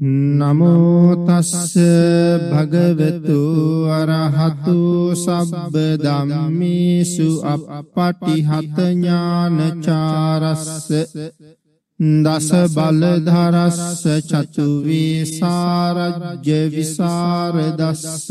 නමෝ තස්ස භගවතු අරහතු සබ්බ ධම්මේසු අප්පටිහත ඥානචාරස්ස දස බල ධරස්ස චතු විසරජ්‍ය විසරදස්ස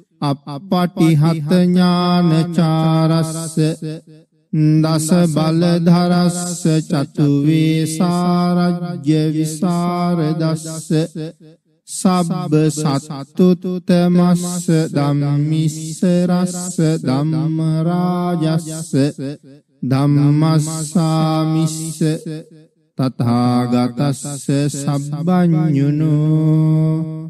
අපපටිහත ඥානචාරස්ස දස බලධරස්ස චතුවේසාරජ්‍ය විසරදස්ස සබ්බ සත්තුතමස්ස ධම්මිස්ස රස්ස ධම්ම රාජස්ස ධම්මස්සාමිස්ස තථාගතස්ස සබ්බඤුනෝ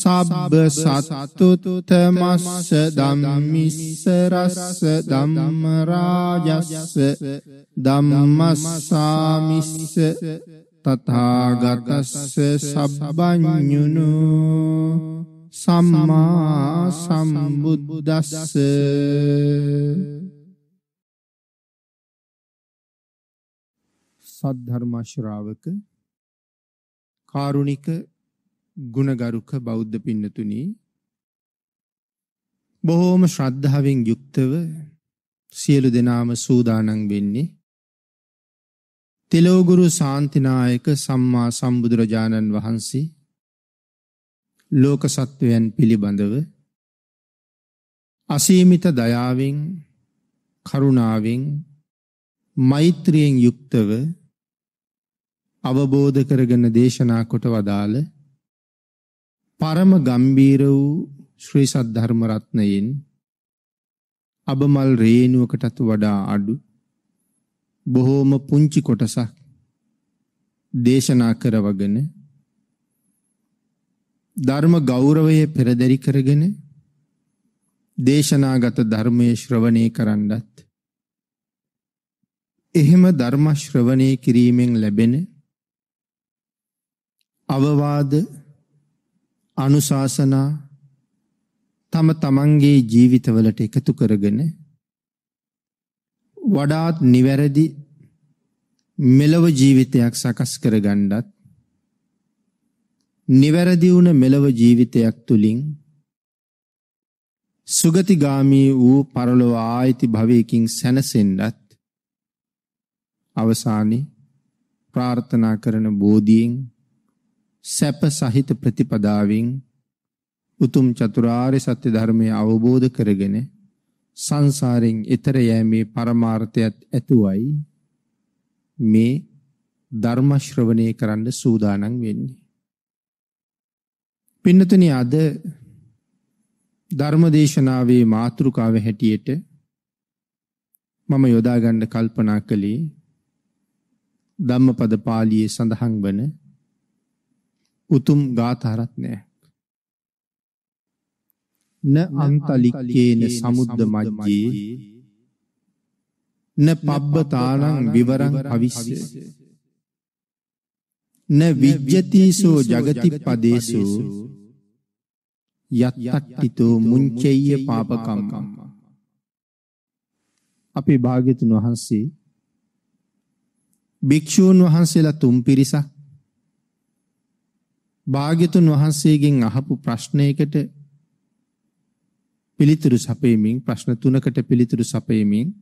සබ්බ සත්තුත මස්ස ධම්මිස්ස රස්ස ධම්ම රාජස්ස ධම්මස්සාමිස්ස තථාගතස්ස සබ්බඤුනු සම්මා සම්බුද්දස්ස සද්ධර්ම ශ්‍රාවක කාරුණික ගුණගරුක බෞද්ධ පින්නතුනි බොහෝම ශ්‍රද්ධාවෙන් යුක්තව සියලු දෙනාම සූදානම් වෙන්නේ තිලෝගුරු සාන්තිනායක සම්මා සම්බුදුරජාණන් වහන්සේ ලෝක සත්වයන් පිළිබඳව අසීමිත දයාවෙන් කරුණාවෙන් මෛත්‍රියෙන් යුක්තව අවබෝධ කරගෙන දේශනා කොට වදාළ පරම ගම්බීර වූ ශ්‍රී සද්ධර්ම රත්නයෙන් අබමල් රේණුවකටත් වඩා අඩු බොහෝම පුංචි කොටසක් දේශනා කරවගෙන ධර්ම ගෞරවයේ පෙරදරි කරගෙන දේශනාගත ධර්මයේ ශ්‍රවණය කරන්නත් එහෙම ධර්ම ශ්‍රවණය කිරීමෙන් ලැබෙන අවවාද අනුශාසනා තම තමන්ගේ ජීවිතවලට එකතු කරගෙන වඩාත් නිවැරදි මෙලව ජීවිතයක් සකස් කරගණ්ඩත් නිවැරදි වුණ මෙලව ජීවිතයක් තුළින් සුගතිගාමී වූ පරලොව ආයිති භවයකින් සැනසෙන්ඩත් අවසානි ප්‍රාර්ථනා කරන බෝධීෙන් සැප සහිත ප්‍රතිපදාවෙන් උතුම් චතුරාර්ය සත්‍ය ධර්මය අවබෝධ කරගෙන සංසාරයෙන් එතර යෑමේ පරමාර්ථයත් ඇතුවයි මේ ධර්ම ශ්‍රවණය කරන්න සූදානම් වෙන්නේ. පින්නතුනි අද ධර්ම දේශනාවේ මාතෘකාව හැටියට මම යොදා ගන්න කල්පනා කළේ ධම්මපද පාළියේ සඳහන් වන උතුම් ගාථාරත්නය න අන්තලික්කේන සමුද්ද මජ්ජේ න පබ්බතානං විවරං අවිශ්‍ය න විජ්ජතිසෝ ජගති පදේසෝ යත්තක්කිතෝ මුංචෙය්ය පාපකම්කම් අපේ භාග්‍යතුන් වහන්සේ භික්ෂූන් වහන්සේලා තුම් පිරිසක් භාග්‍යතුන් වහන්සේගෙන් අහපු ප්‍රශ්නයකට පිළිතුරු සපයමින් ප්‍රශ්න තුනකට පිළිතුරු සපයමින්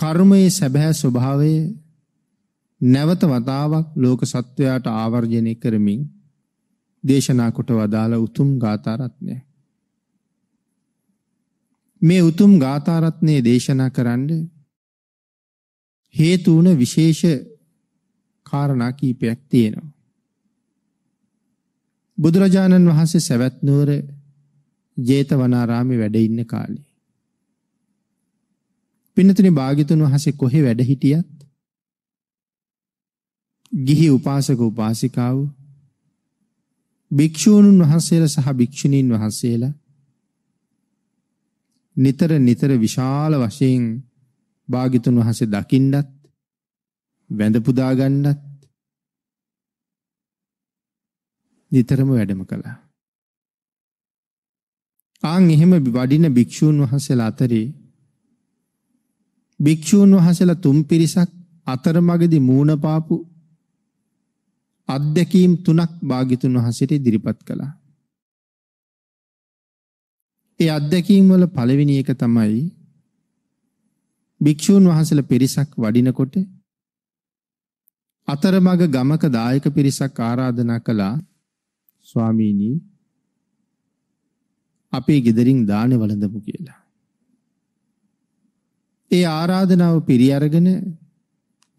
කර්මයේ සැබෑ ස්වභාවය නැවත වතාවක් ලෝක සත්වයාට ආවර්ජනය කරමින් දේශනා කොට වදාළ උතුම් ගාථා රත්නය. මේ උතුම් ගාථා රත්නයේ දේශනා කරන්න හේතු වුණ විශේෂ කාරණා කීපයක් තියෙනවා. බුදුරජාණන් වහන්සේ සවැත් නුවර ජේතවනාරාමේ වැඩ ඉන්න කාලේ පින්නතුනි භාග්‍යතුන් වහන්සේ කොහේ වැඩ හිටියත් ගිහි උපාසක උපාසිකාව භික්ෂූන් වහන්සේලා සහ භික්ෂුණීන් වහන්සේලා නිතර නිතර විශාල වශයෙන් භාග්‍යතුන් වහන්සේ දකින්නත් වැඳ පුදා ගන්නත් නිතරම වැඩම කළා. ආන් එහෙම වඩින භික්ෂූන් වහන්සේලා අතරේ භික්ෂූන් වහන්සේලා තුන් පිරිසක් අතරමඟදී මූණ පාපු අත්දැකීම් තුනක් භාග්‍යතුන් වහන්සේට ඉදිරිපත් කළා. ඒ අත්දැකීම් වල පළවෙනි එක තමයි භික්ෂූන් වහන්සේලා පිරිසක් වඩිනකොට අතරමඟ ගමක දායක පිරිසක් ආරාධනා කළා ස්වාමීනි අපේ ගෙදරින් දාන වළඳමු කියලා. ඒ ආරාධනාව පිරි අරගෙන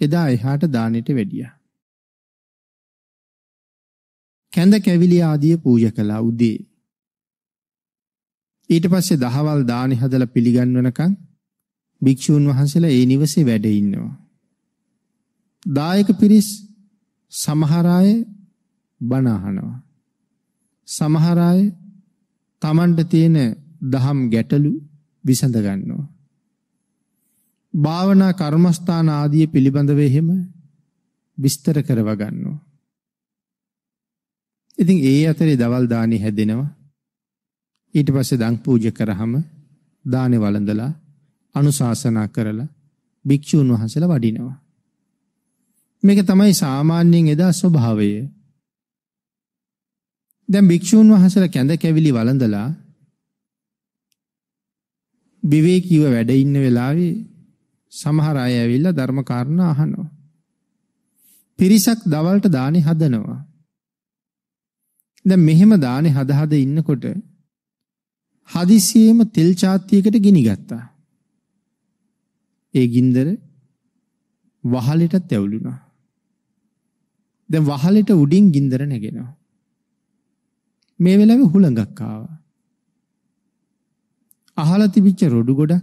එදා එහාට දානෙට වැඩියා. කැඳ කැවිලි ආදිය පූජා කළා උදේ. ඊට පස්සේ දහවල් දානි හදලා පිළිගන්වනකම් භික්ෂූන් වහන්සේලා ඒ නිවසේ වැඩ ඉන්නවා. දායක පිරිස් සමහර අය බණ අහනවා. සමහර අය Tamanට තියෙන දහම් ගැටලු විසඳ ගන්නවා. භාවනා කර්මස්ථාන ආදී පිළිබඳව එහෙම විස්තර කරව ගන්නවා. ඉතින් ඒ අතරේ දවල් දානි හැදෙනවා. ඊට පස්සේ දන් පූජා කරාම දානෙ වළඳලා අනුශාසනා කරලා භික්ෂුන් වහන්සේලා වඩිනවා. මේක තමයි සාමාන්‍යයෙන් එදා ස්වභාවය. දැන් භික්ෂූන් වහන්සේලා කැඳ කැවිලි වළඳලා විවේකීව වැඩ ඉන්න වෙලාවේ සමහර අය ඇවිල්ලා ධර්ම කාරණා අහනවා. පිරිසක් දවල්ට දානේ හදනවා. දැන් මෙහෙම දානේ හද හද ඉන්නකොට හදිසියෙම තෙල් ചാත්තියකට ගිනි ගත්තා. ඒ ගින්දර වහලෙටත් ඇවුලුණා. දැන් වහලෙට උඩින් ගින්දර නැගෙනවා. මේ වෙලාවේ හුළඟක් ආවා. අහලා තිබිච්ච රොඩු ගොඩ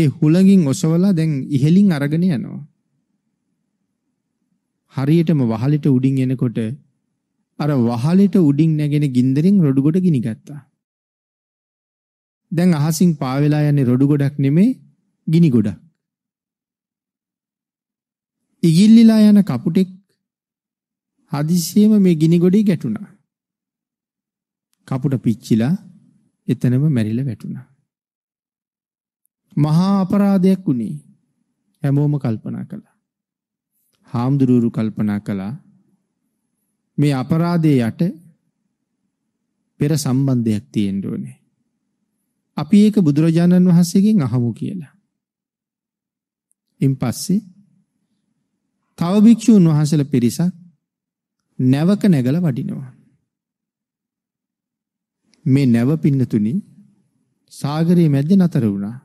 ඒ හුළඟින් ඔසවලා දැන් ඉහලින් අරගෙන යනවා. හරියටම වහලෙට උඩින් එනකොට අර වහලෙට උඩින් නැගෙන ගින්දරින් රොඩු ගොඩ ගිනිගත්තා. දැන් අහසින් පාවෙලා යන්නේ රොඩු ගොඩක් නෙමේ ගිනි ගොඩක්. ඉගිල්ලිලා යන කපුටෙක් හදිසියෙම මේ ගිනි ගොඩේ ගැටුණා. කපුට පිච්චිලා එතනම මැරිලා වැටුණා. මහා අපරාධයක් වුණේ. හැමෝම කල්පනා කළා. හාමුදුරුවරු කල්පනා කළා මේ අපරාධයේ යට පෙර සම්බන්ධයක් තියෙන්න ඕනේ. අපි ඒක බුදුරජාණන් වහන්සේගෙන් අහමු කියලා. ඉන් පස්සේ තව භික්ෂූන් වහන්සේලා පිරිසක් නැවක නැගලා වඩිනවා. මේ නැව පින්නතුනි සාගරයේ මැද්දේ නතර වුණා.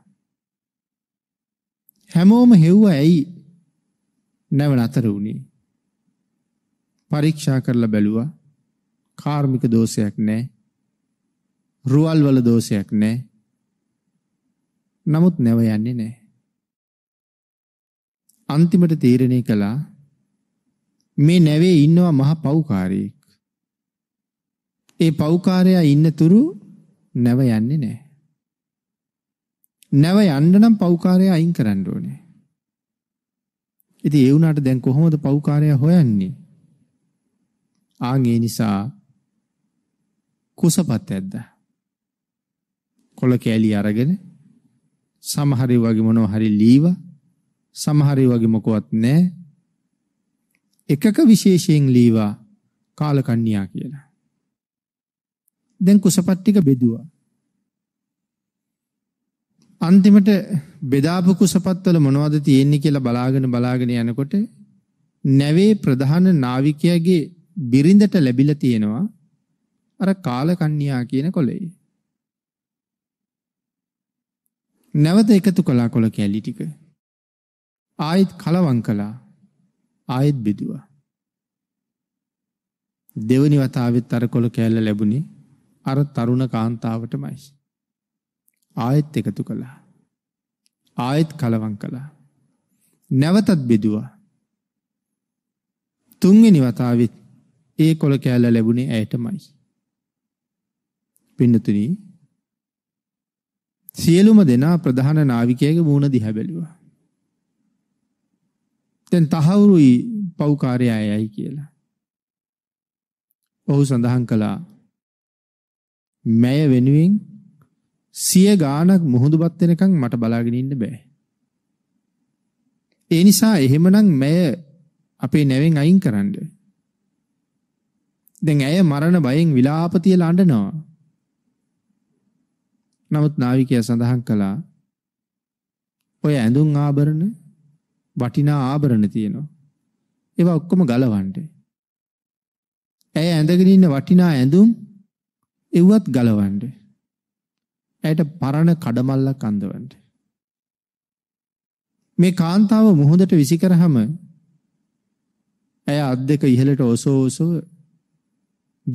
හැමෝම හෙව්වා ඇයි නැව නතර වුණේ? පරීක්ෂා කරලා බැලුවා. කාර්මික දෝෂයක් නැහැ. රුවල් වල දෝෂයක් නැහැ. නමුත් නැව යන්නේ නැහැ. අන්තිමට තීරණය කළා මේ නැවේ ඉන්නවා මහ පව්කාරයෙක්. ඒ පෞකාරයා ඉන්න තුරු නැව යන්නේ නැහැ. නැව යන්න නම් පෞකාරයා අයින් කරන්න ඕනේ. ඉතින් ඒ වුණාට දැන් කොහොමද පෞකාරයා හොයන්නේ? ආන් ඒ නිසා කුසපත් ඇද්ද. කොළ කෑලි අරගෙන සමහර වගේ මොනවා හරි ලීවා සමහර වගේ මොකවත් නැහැ. එකක විශේෂයෙන් ලීවා කාලකන්‍යා කියලා. දැන් කුසපත් ටික බෙදුවා. අන්තිමට බෙදාපු කුසපත්වල මොනවද තියෙන්නේ කියලා බලාගෙන බලාගෙන යනකොට නැවේ ප්‍රධාන නාවිකයාගේ බිරිඳට ලැබිලා තියෙනවා අර කාලකන්‍යා කියන කොළේ. නැවත එකතු කළා කොළ කැලි ටික. ආයෙත් කලවම් කළා. ආයෙත් බෙදුවා. දෙවනි වතාවෙත් අර කොළ කැල්ල ලැබුණේ අර තරුණ කාන්තාවටමයි. ආයෙත් එකතු කළා. ආයෙත් කලවම් කළා. නැවතත් බෙදුවා. තුන්වෙනි වතාවෙත් ඒ කොළ කෑල්ල ලැබුණේ ඇයටමයි. පින්නතුනි සියලුම දෙනා ප්‍රධාන නාවිකයාගේ මූණ දිහා බැලුවා. දැන් තහවුරුයි පෞකාරයයයි කියලා. ඔහු සඳහන් කළා මැය වෙනුවෙන් සිය ගාණක් මුහුදුපත් වෙනකන් මට බලාගෙන ඉන්න බෑ. ඒ නිසා එහෙමනම් මැය අපේ නැවෙන් අයින් කරන්න. දැන් ඇය මරණ බයෙන් විලාප තියලා අඬනවා. නමුත් නාවිකයා සඳහන් කළා ඔය ඇඳුම් ආභරණ වටිනා ආභරණ තියෙනවා. ඒවා ඔක්කොම ගලවන්න. ඇය ඇඳගෙන ඉන්න වටිනා ඇඳුම් එව්වත් ගලවන්න. ඇයට පරණ කඩමල්ලක් අඳවන්න. මේ කාන්තාව මුහුදට විසි කරහම ඇය අත් දෙක ඉහළට ඔසෝ ඔසෝ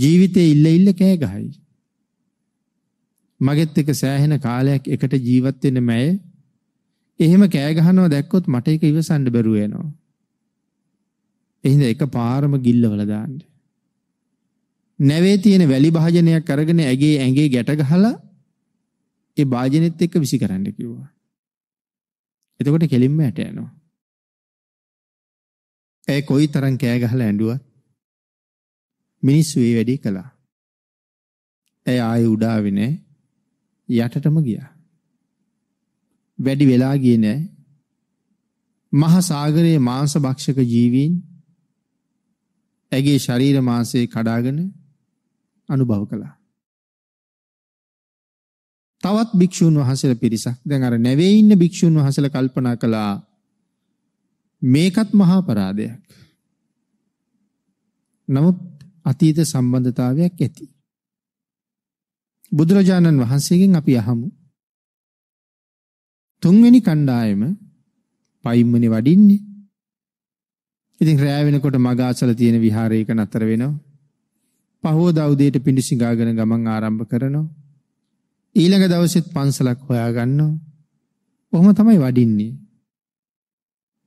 ජීවිතේ ඉල්ල ඉල්ල කෑ ගහයි. මගෙත් එක සෑහෙන කාලයක් එකට ජීවත් වෙන්න මැය එහෙම කෑ ගහනවා දැක්කොත් මට ඒක ඉවසන්න බැරුව යනවා. එහෙනම් එකපාරම ගිල්ලවල දාන්නේ. නැවේ තියෙන වැලි භාජනයක් අරගෙන ඇගේ ඇඟේ ගැට ගහලා ඒ භාජනෙත් එක්ක විසි කරන්න කිව්වා. එතකොට කෙලින්ම ඇට යනවා. ඒ කොයි තරම් කෑ ගහලා ඇඬුවත් මිනිස්සු ඒ වැඩේ කළා. ඒ ආයේ උඩාවේ නෑ යටටම ගියා. වැඩි වෙලා ගියේ නෑ. මහ සාගරයේ මාංශ භක්ෂක ජීවීන් ඇගේ ශරීර මාංශේ කඩාගෙන අනුභව කළා. තවත් භික්ෂූන් වහන්සේලා පිරිසක් දැන් අර නැවේ ඉන්න භික්ෂූන් වහන්සේලා කල්පනා කළා මේකත් මහා අපරාධයක්. නමුත් අතීත සම්බන්ධතාවයක් ඇති. බුදුරජාණන් වහන්සේගෙන් අපි අහමු. තුන්වෙනි කණ්ඩායම පයිම්මනේ වඩින්නේ. ඉතින් රැය වෙනකොට මගාසල තියෙන විහාරයක නතර වෙනවා. පහෝදා උදේට පිඬු සිඟාගෙන ගමන් ආරම්භ කරනවා. ඊළඟ දවසෙත් පන්සලක් හොයාගන්නවා. කොහොම තමයි වඩින්නේ?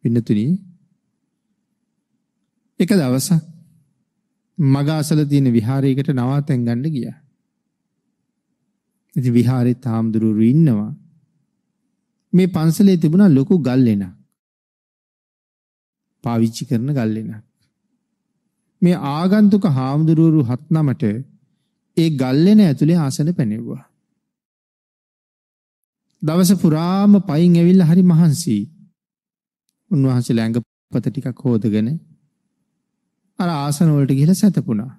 පින්නතුනි එක දවසක් මග අසල තියෙන විහාරයකට නවාතැන් ගන්න ගියා. ඉතින් විහාරේ තාම්දුරු ඉන්නවා. මේ පන්සලේ තිබුණා ලොකු ගල් ලෙනක්. පාවිච්චි කරන ගල් ලෙනක්. මේ ආගන්තුක හාමුදුරුවරු හත් නමට ඒ ගල්ලෙන ඇතුලේ ආසන පැනෙව්වා. දවස පුරාම පයින් ඇවිල්ලා හරි මහන්සි. උන්වහන්සේ ළඟපත ටිකක් හොදගෙන අර ආසන වලට ගිහලා සැතපුණා.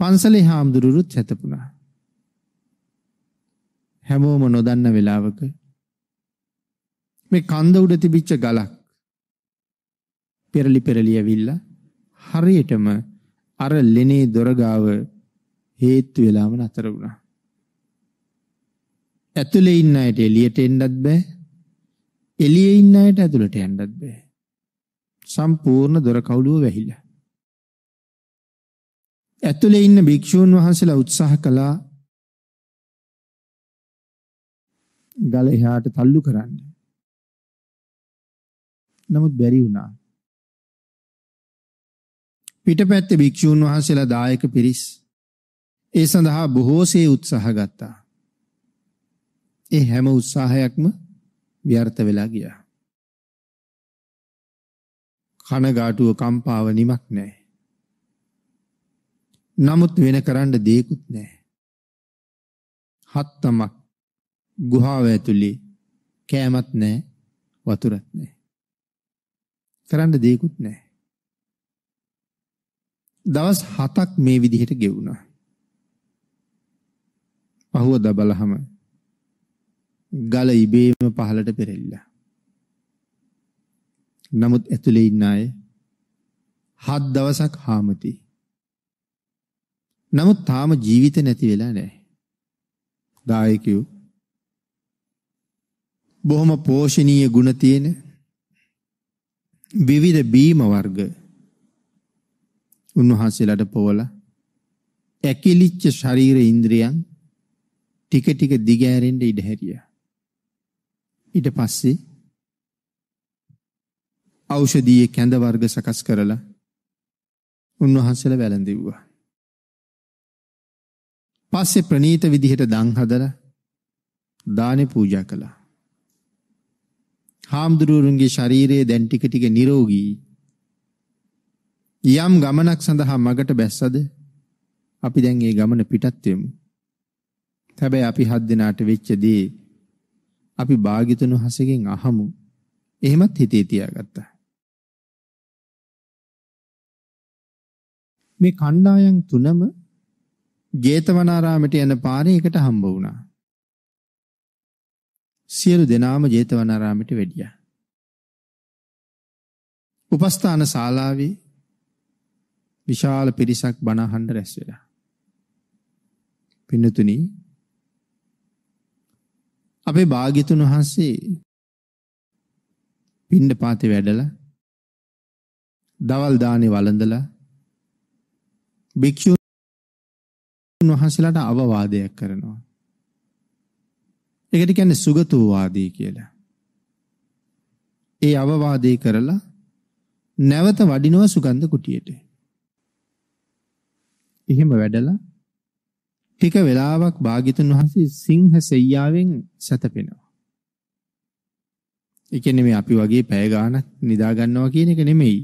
පන්සලේ හාමුදුරුවරුත් සැතපුණා. හැමෝම නොදන්න වෙලාවක මේ කන්ද උඩ තිබිච්ච ගලක් පෙරලි පෙරලි ඇවිල්ලා හරියටම අර ලෙනේ දොරගාව හේතු වෙලාම නතර වුණා. ඇතුලේ ඉන්න අයට එළියට එන්නත් බෑ. එළියේ ඉන්න අයට ඇතුලට යන්නත් බෑ. සම්පූර්ණ දොර කවුළුව වැහිලා. ඇතුලේ ඉන්න භික්ෂූන් වහන්සේලා උත්සාහ කළා ගල එහාට තල්ලු කරන්න. නමුත් බැරි වුණා. පිටපැත්තේ භික්ෂූන් වහන්සේලා දායක පිරිස් ඒ සඳහා බොහෝසේ උත්සාහ ගත්තා. ඒ හැම උත්සාහයක්ම ව්‍යර්ථ වෙලා ගියා. කනගාටුව කම්පාව නිමක් නැහැ. නමුත් වෙන කරන්න දෙයක්වත් නැහැ. හත්තමක් ගුහාව ඇතුලේ කෑමත් නැහැ වතුරත් නැහැ. කරන්න දෙයක්වත් නැහැ. දවස් 7ක් මේ විදිහට ගෙවුණා. පහුවදා බලහම ගල ඉබේම පහළට පෙරෙල්ලා. නමුත් ඇතුලේ ඉන්න අය හත් දවසක් හාමති. නමුත් තාම ජීවිත නැති වෙලා නැහැ. දායකයෝ බොහොම පෝෂණීය ගුණ තියෙන විවිධ බීම වර්ග උන්වහන්සේලාට පොවලා ඇකිලිච්ච ශරීර ඉන්ද්‍රියන් ටික ටික දිගෑරෙන්න ඉඩ හැරියා. ඊට පස්සේ ඖෂධීය කැඳ වර්ග සකස් කරලා උන්වහන්සේලා වැළඳිව්වා. පස්සේ ප්‍රණීත විදිහට දන් හදලා දානේ පූජා කළා. හාමුදුරුවන්ගේ ශරීරය දැන් ටික ටික නිරෝගී යම් ගමනක් සඳහා මගට බැස්සද අපි දැන් ඒ ගමන පිටත් වෙමු. හැබැයි අපි හත් දිනාට වෙච්ච දේ අපි භාග්‍යතුන් හසගෙන් අහමු. එහෙමත් හිතේ තියාගත්තා. මේ කණ්ඩායම් තුනම ජේතවනාරාමයට යන පාරේ එකට හම්බ වුණා. සියලු දෙනාම ජේතවනාරාමයට වැඩියා. උපස්ථාන ශාලාවේ විශාල පිරිසක් බණ අහන්න රැස් වෙලා. පින්නතුනි අපේ භාග්‍යතුන් වහන්සේ පින්න පාතේ වැඩලා දවල් දානේ වළඳලා භික්ෂුන් වහන්සේලාට අවවාදයක් කරනවා. ඒකට කියන්නේ සුගතෝ වාදී කියලා. ඒ අවවාදේ කරලා නැවත වඩිනව සුගන්ධ කුටියට. එහෙම වැඩලා ටික වෙලාවක් භාග්‍යතුන් වහන්සේ සිංහ සෙයියාවෙන් සැතපෙනවා. ඒ කියන්නේ මේ අපි වගේ පැය ගාණක් නිදා ගන්නවා කියන එක නෙමෙයි.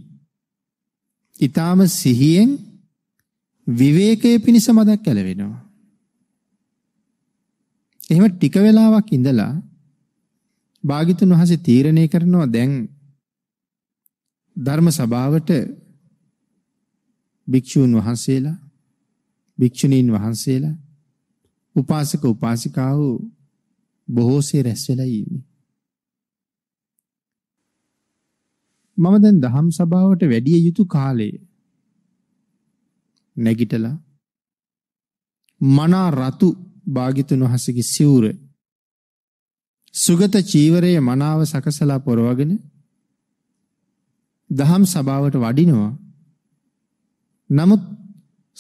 ඊටාම සිහියෙන් විවේකයේ පිණිස මදක් කැලවෙනවා. එහෙම ටික වෙලාවක් ඉඳලා භාග්‍යතුන් වහන්සේ තීරණය කරනවා දැන් ධර්ම සභාවට භික්ෂූන් වහන්සේලා භික්ෂුණීන් වහන්සේලා උපාසක උපාසිකාව බොහෝසේ රැස් වෙලා ඉන්නේ. මම දැන් දහම් සභාවට වැඩිය යුතු කාලයේ නැගිටලා මනා රතු භාගිතුන් වහන්සේගේ සිවුර සුගත චීවරයේ මනාව සකසලා පොරවගෙන දහම් සභාවට වඩිනවා. නමුත්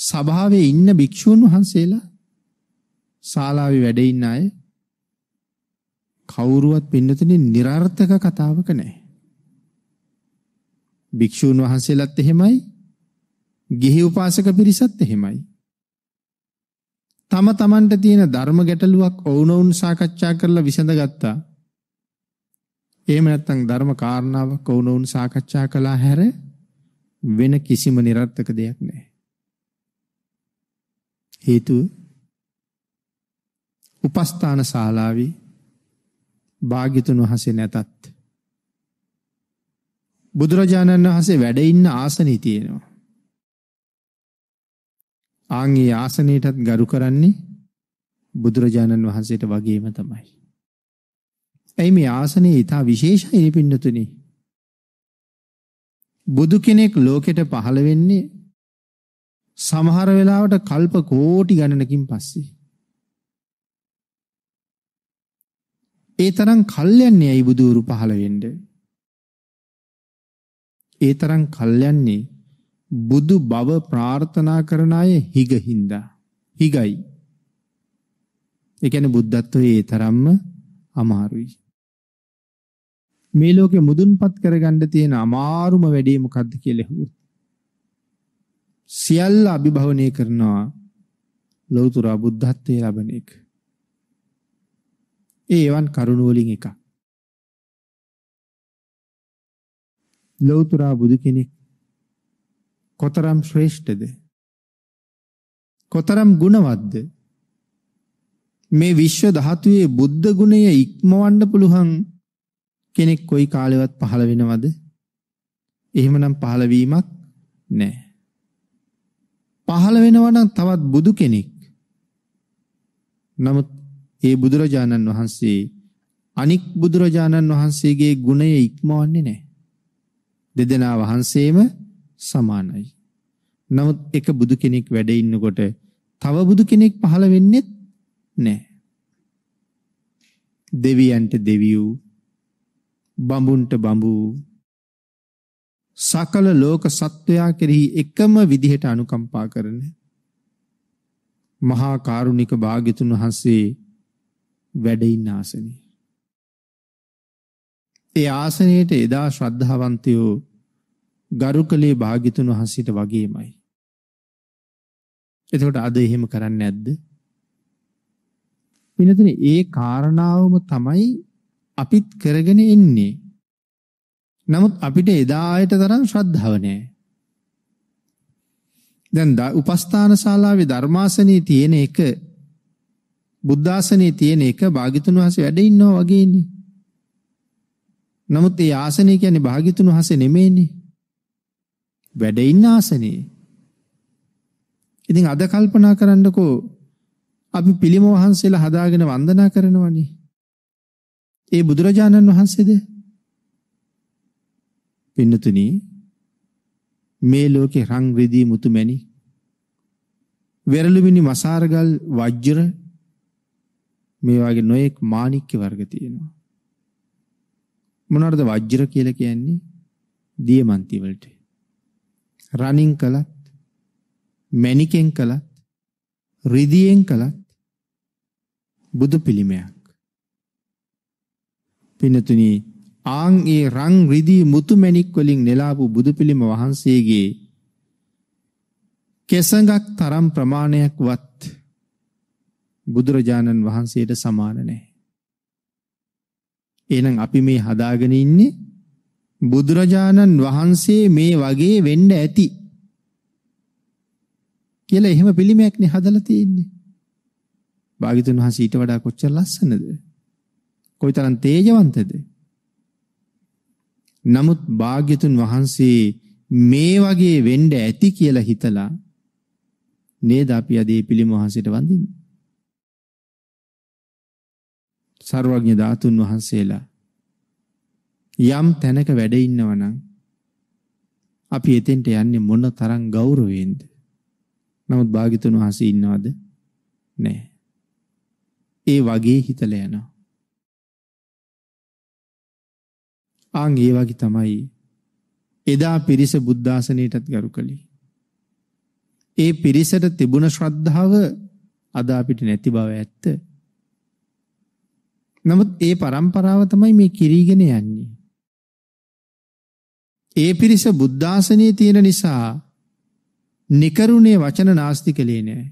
සභාවේ ඉන්න භික්ෂුන් වහන්සේලා ශාලාවේ වැඩ ඉන්න අය කවුරුවත් පින්නතනේ નિરර්ථක කතාවක නැහැ. භික්ෂුන් වහන්සේලාත් එහෙමයි ගිහි උපාසක පිරිසත් එහෙමයි. තම තමන්ට තියෙන ධර්ම ගැටලුවක් ඔවුනොවුන් සාකච්ඡා කරලා විසඳගත්තා. එහෙම නැත්නම් ධර්ම කාරණාවක් ඔවුනොවුන් සාකච්ඡා කළා හැර වෙන කිසිම નિરර්ථක දෙයක් නැහැ. හේතුව උපස්ථාන ශාලාවේ භාග්‍යතුන් වහන්සේ නැතත් බුදුරජාණන් වහන්සේ වැඩ ඉන්න ආසනේ තියෙනවා. ආන්ගේ ආසනයටත් ගරු කරන්නේ බුදුරජාණන් වහන්සේට වගේම තමයි. ඇයි මේ ආසනය ඉතා විශේෂයි පින්නතුනි. බුදු කෙනෙක් ලෝකෙට පහළ වෙන්නේ සමහර වෙලාවට කල්ප කෝටි ගණනකින් පස්සේ. ඒ තරම් කල්යන්නේ ඇයි බුදුරු පහළ වෙන්න? ඒ තරම් කල්යන්නේ බුදු බව ප්‍රාර්ථනා කරන අය හිගින්දා. හිගයි. ඒ කියන්නේ බුද්ධත්වයේ ඒ තරම්ම අමාරුයි. මේ ලෝකෙ මුදුන්පත් කරගන්න තියෙන අමාරුම වැඩේ මොකද්ද කියලා හෙව්වොත් සියල්ල අභිභවනය කරනවා ලෞතර බුද්ධත්වයේ ලබන එක. ඒ එවන් කරුණ වලින් එකක්. ලෞතර බුදු කෙනෙක් කොතරම් ශ්‍රේෂ්ඨද? කොතරම් ගුණවත්ද? මේ විශ්ව ධාතුවේ බුද්ධ ගුණය ඉක්මවන්න පුළුවන් කෙනෙක් කොයි කාලෙවත් පහළ වෙනවද? එහෙමනම් පහළ වීමක් නැහැ. පහළ වෙනවා නම් තවත් බුදු කෙනෙක්. නමුත් ඒ බුදුරජාණන් වහන්සේ අනික් බුදුරජාණන් වහන්සේගේ ගුණය ඉක්මවන්නේ නැහැ. දෙදෙනා වහන්සේම සමානයි. නමුත් එක බුදු කෙනෙක් වැඩ ඉන්නකොට තව බුදු කෙනෙක් පහළ වෙන්නේත් නැහැ. දෙවියන්ට දෙවියෝ බඹුන්ට බඹුවෝ සකල ලෝක සත්වයා කෙරෙහි එකම විදිහට අනුකම්පා කරන මහා කාරුණික භාග්‍යතුන් වහන්සේ වැඩ ඉන්න ආසනේ. ඒ ආසනයේට එදා ශ්‍රද්ධාවන්තයෝ ගරුකලේ භාග්‍යතුන් වහන්සේට වගේමයි. එතකොට අද එහෙම කරන්නේ නැද්ද? විනදින ඒ කාරණාවම තමයි අපිත් කරගෙන එන්නේ. නමුත් අපිට එදා ආයත තරම් ශ්‍රද්ධාව නැහැ. දැන් උපස්ථාන ශාලාවේ ධර්මාසනයේ තියෙන එක බුද්ධාසනයේ තියෙන එක භාග්‍යතුන් වහන්සේ වැඩ ඉන්නවා වගේ ඉන්නේ. නමුත් ඒ ආසනය කියන්නේ භාග්‍යතුන් වහන්සේ නෙමෙයිනේ. වැඩ ඉන්න ආසනේ. ඉතින් අද කල්පනා කරන්නකෝ අපි පිළිම වහන්සේලා හදාගෙන වන්දනා කරනවනේ. ඒ බුදුරජාණන් වහන්සේද පින්නතුනි මේ ලෝකේ රං රිදී මුතුමැණි වෙරළුමිනි මසාරගල් වජ්‍ර මේ වගේ නොයෙක් මාණික්ක වර්ග තියෙනවා මොනවාද වජ්‍ර කියලා කියන්නේ දියමන්ති වලට රණින් කළත් මැණිකෙන් කළත් රිදියෙන් කළත් බුදු පිළිමයක් පින්නතුනි ආන් ඒ රන් රිදී මුතුමැණික් වලින් නෙලාපු බුදු පිළිම වහන්සේගේ කෙසඟක් තරම් ප්‍රමාණයක්වත් බුදුරජාණන් වහන්සේට සමාන නැහැ. එහෙනම් අපි මේ හදාගෙන ඉන්නේ බුදුරජාණන් වහන්සේ මේ වගේ වෙන්න ඇති කියලා එහෙම පිළිමයක් නේ හදලා තියෙන්නේ. භාග්‍යතුන් වහන්සේ ඊට වඩා කොච්චර ලස්සනද? කොයිතරම් තේජවන්තද? නමුත් භාග්‍යතුන් වහන්සේ මේ වගේ වෙන්න ඇති කියලා හිතලා නේද අපි අද මේ පිළිම වහන්සේට වඳින්නේ. සර්වඥ ධාතුන් වහන්සේලා යම් තැනක වැඩ ඉන්නවනම් අපි එතෙන්ට යන්නේ මොන තරම් ගෞරවයෙන්ද? නමුත් භාග්‍යතුන් වහන්සේ ඉන්නවද? නැහැ. ඒ වගේ හිතලා යනවා. ආන් ඒ වගේ තමයි එදා පිරිස බුද්ධාසනයටත් ගරු කළේ. ඒ පිරිසට තිබුණ ශ්‍රද්ධාව අද අපිට නැති බව ඇත්ත. නමුත් ඒ પરම්පරාව තමයි මේ කිරීගෙන යන්නේ. ඒ පිරිස බුද්ධාසනයේ තියෙන නිසා නිකරුණේ වචන නාස්ති කළේ නෑ.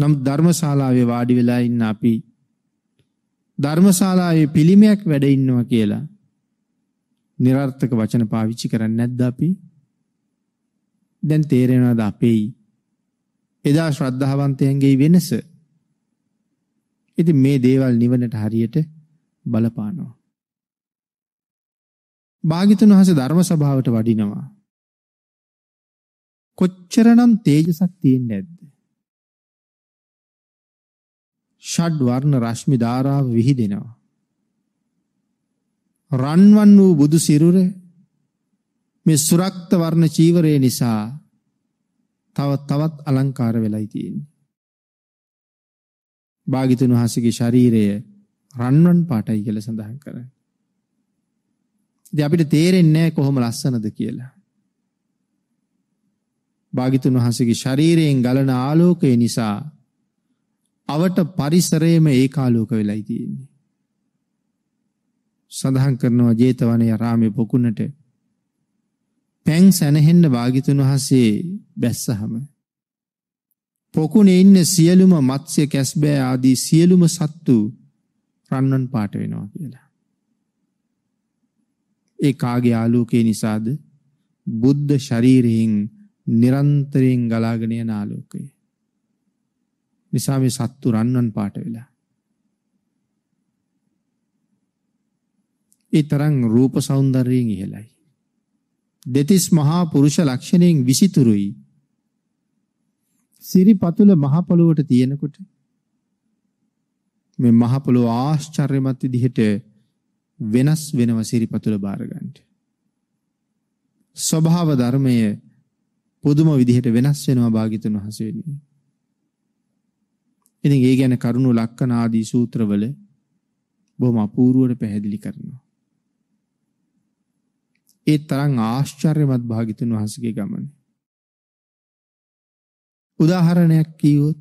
නම් ධර්මශාලාවේ වාඩි වෙලා ඉන්න අපි ධර්මශාලාවේ පිළිමයක් වැඩ ඉන්නවා කියලා નિરර්ථක වචන පාවිච්චි කරන්නේ නැද්ද අපි? දැන් තේරෙනවද අපේයි? එදා ශ්‍රද්ධාවන්තයන්ගේ වෙනස. ඉතින් මේ දේවල් නිවනට හරියට බලපානවා. භාග්‍යතුන් වහන්සේ ධර්ම සභාවට වඩිනවා. කොච්චරනම් තේජසක් තියෙන්නේ නැද්ද? ෂඩ් වර්ණ රශ්මි ධාරාව විහිදෙනවා. රන්වන් වූ බුදු සිරුර මේ සුරක්ත වර්ණ චීවරය නිසා තව තවත් අලංකාර වෙලයි තියෙන්නේ. භාගිතුන් වහන්සේගේ ශරීරය රන්වන් පාටයි කියලා සඳහන් කරන්නේ. ඉතින් අපිට තේරෙන්නේ කොහොම ලස්සනද කියලා. භාගිතුන් වහන්සේගේ ශරීරයෙන් ගලන ආලෝකය නිසා අවට පරිසරයේම ඒකාලෝක වෙලයි තියෙන්නේ. සඳහන් කරනවා ජේතවනයේ ආරාමයේ පොකුණට පැන් සැනහෙන්න වාගිතුන් වහන්සේ බැස්සහම පොකුණේ ඉන්න සියලුම මත්ස්‍ය කැස්බෑ ආදී සියලුම සත්තු රන්වන් පාට වෙනවා කියලා. ඒ කාගේ ආලෝකය නිසාද බුද්ධ ශරීරයෙන් නිරන්තරයෙන් ගලාගෙන යන ආලෝකය. නිසා මේ සත්තු රන්වන් පාට වෙලා. ඒ තරම් රූප సౌందර්යයෙන් ඉහළයි. දෙතිස් මහා පුරුෂ ලක්ෂණයෙන් විසිතුරුයි. සිරිපතුල මහ පොළොවට තියෙනකොට මේ මහ පොළොව ආශ්චර්යමත් විදිහට වෙනස් වෙනව සිරිපතුල බාර ගන්න. ස්වභාව ධර්මයේ පුදුම විදිහට වෙනස් වෙනවා භාග්‍යතුන් වහන්සේ වෙනුවෙන්. ඉතින් ඒ ගැන කරුණු ලක්කන ආදී සූත්‍රවල බොහොම අපූර්වවට පැහැදිලි කරනවා. ඒ තරම් ආශ්චර්යමත් භාගිතුන් වහන්සේගේ ගමන. උදාහරණයක් කිව්වොත්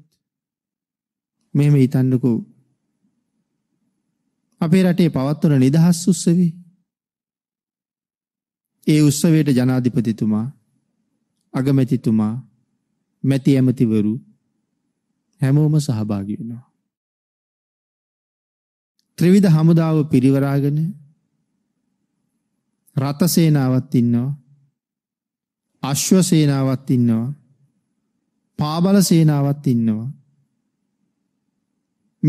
මෙහෙම හිතන්නකෝ අපේ රටේ පවත්වන නිදහස් උත්සවේ ඒ උත්සවයට ජනාධිපතිතුමා අගමැතිතුමා මැති ඇමතිවරු හැමෝම සහභාගි වෙනවා. ත්‍රිවිධ හමුදාව පිරිවරාගෙන රථ සේනාවත් ඉන්නවා. අශ්ව සේනාවත් ඉන්නවා. පාබල සේනාවත් ඉන්නවා.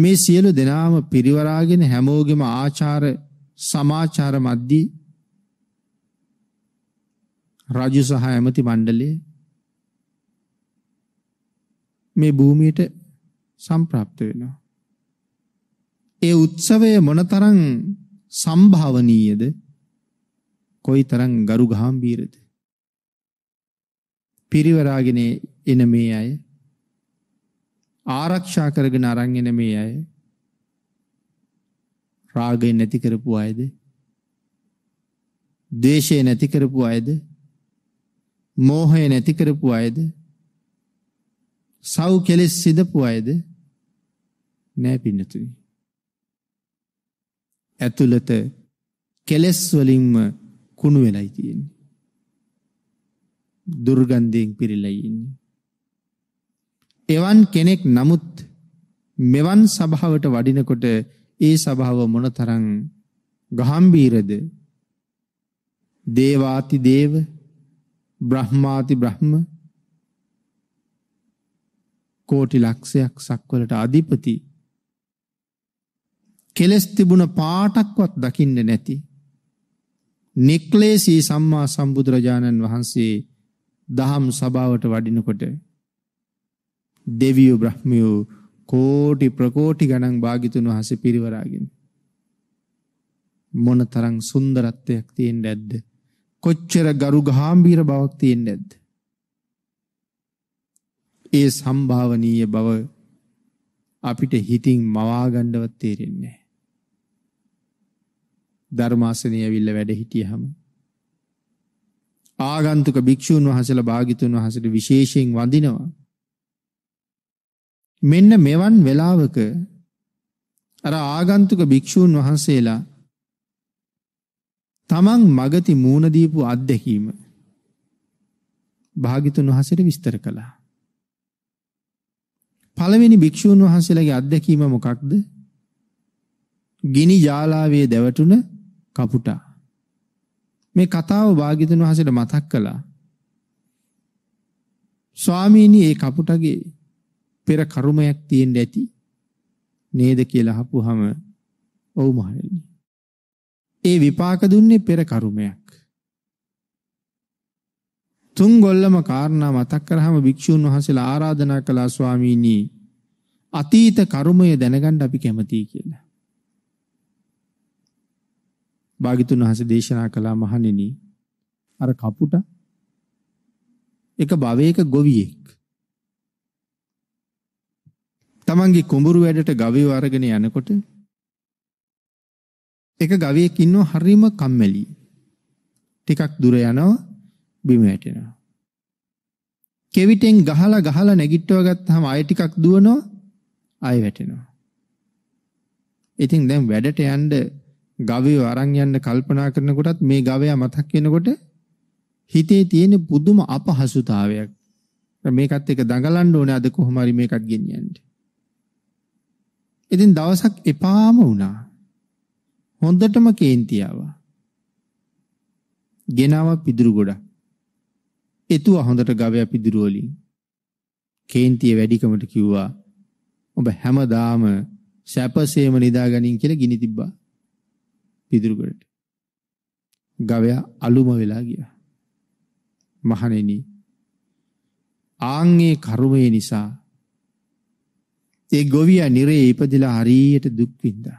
මේ සියලු දෙනාම පිරිවරාගෙන හැමෝගෙම ආචාර සමාචාර මැද්දී රජු සහ ඇමති මණ්ඩලයේ මේ භූමියට සම්ප්‍රාප්ත වෙනවා. ඒ උත්සවය මොනතරම් සම්භාවනීයද? කොයිතරම් ගරු ගාම්භීරද? පිරිවරාගෙන එන මේ අය ආරක්ෂා කරගෙන අරන් එන මේ අය රාගය නැති කරපු අයද? ද්වේෂය නැති කරපු අයද? මෝහය නැති කරපු අයද? සව් කෙලෙස් සිදපු අයද නෑ පින්නතුනි. ඇතුළත කෙලෙස් වලින්ම කුණු වෙලයි තියෙන්නේ. දුර්ගන්ධයෙන් පිරීලා ඉන්නේ. එවන් කෙනෙක් නමුත් මෙවන් සභාවට වඩිනකොට ඒ සභාව මොනතරම් ගහම්බීරද දේවාති දේව බ්‍රහ්මාති බ්‍රහ්ම කෝටි ලක්ෂයක් සක්වලට අධිපති කෙලස් තිබුණ පාටක්වත් දකින්නේ නැති නික්ලේශී සම්මා සම්බුදුරජාණන් වහන්සේ දහම් සභාවට වඩිනකොට දෙවියෝ බ්‍රහ්මියෝ කෝටි ප්‍රකෝටි ගණන් භාගිතුන් වහන්සේ පිරිවරාගෙන මොනතරම් සුන්දරත්වයක් තියෙන්නේ නැද්ද කොච්චර ගරු ගාම්භීර බවක් තියෙන්නේ නැද්ද ඒ සම්භාවනීය බව අපිට හිතින් මවා ගන්නවත් තේරෙන්නේ නැහැ. ධර්මාසනිය ඇවිල්ලා වැඩ හිටියහම ආගන්තුක භික්ෂූන් වහන්සේලා භාග්‍යතුන් වහන්සේට විශේෂයෙන් වඳිනවා. මෙන්න මෙවන් වෙලාවක අර ආගන්තුක භික්ෂූන් වහන්සේලා තමන් මගති මූණ දීපු අත්දැකීම භාග්‍යතුන් වහන්සේට විස්තර කළා. පළවෙනි භික්ෂූන් වහන්සේලාගේ අත්දැකීම මොකක්ද? ගිනි ජාලාවේ දැවටුන කපුටා. මේ කතාව භාග්‍යතුන් වහන්සේට මතක් කළා. ස්වාමීනි ඒ කපුටගේ පෙර කර්මයක් තියෙන්න ඇති නේද කියලා අහපුවාම ඔව් මහණෙනි. ඒ විපාක දුන්නේ පෙර කර්මයක්. තුන්ගොල්ලම කාරණා මතක් කරාම භික්ෂුන් වහන්සේලා ආරාධනා කළා ස්වාමීනි අතීත කර්මය දැනගන්න අපි කැමතියි කියලා. භාග්‍යතුන් වහන්සේ දේශනා කළා මහණෙනි අර කපුට එක භවයක ගොවියෙක් තමන්ගේ කුඹුරු වැඩට ගවයෝ අරගෙන යනකොට එක ගවයෙක් ඉන්නව හරිම කම්මැලි ටිකක් දුර යනවා බිම වැටෙනවා. කෙවිතෙන් ගහලා ගහලා නැගිටව ගත්තාම ආයෙ ටිකක් දුවනවා ආයෙ වැටෙනවා. ඉතින් දැන් වැඩට යන්න ගවයෝ අරන් යන්න කල්පනා කරනකොටත් මේ ගවයා මතක් වෙනකොට හිතේ තියෙන පුදුම අපහසුතාවයක්. මේකත් එක දඟලන්න ඕනේ අද කොහොම හරි මේකත් ගෙනියන්න. ඉතින් දවසක් එපාම වුණා. හොඳටම කේන්ති ආවා. ගෙනාව පිදුරු ගොඩක්. එතුව හොඳට ගවය පිදුරුවලින්. කේන්තිය වැඩිකමට කිව්වා ඔබ හැමදාම සැපසේම නිදාගනින් කියලා ගිනි තිබ්බා. පිදුරුකට. ගවයා අලුම වෙලා ගියා. මහණෙනි ආන්ගේ කර්මය නිසා ඒ ගොවියා නිරේ ඉපදිලා හරියට දුක් විඳා.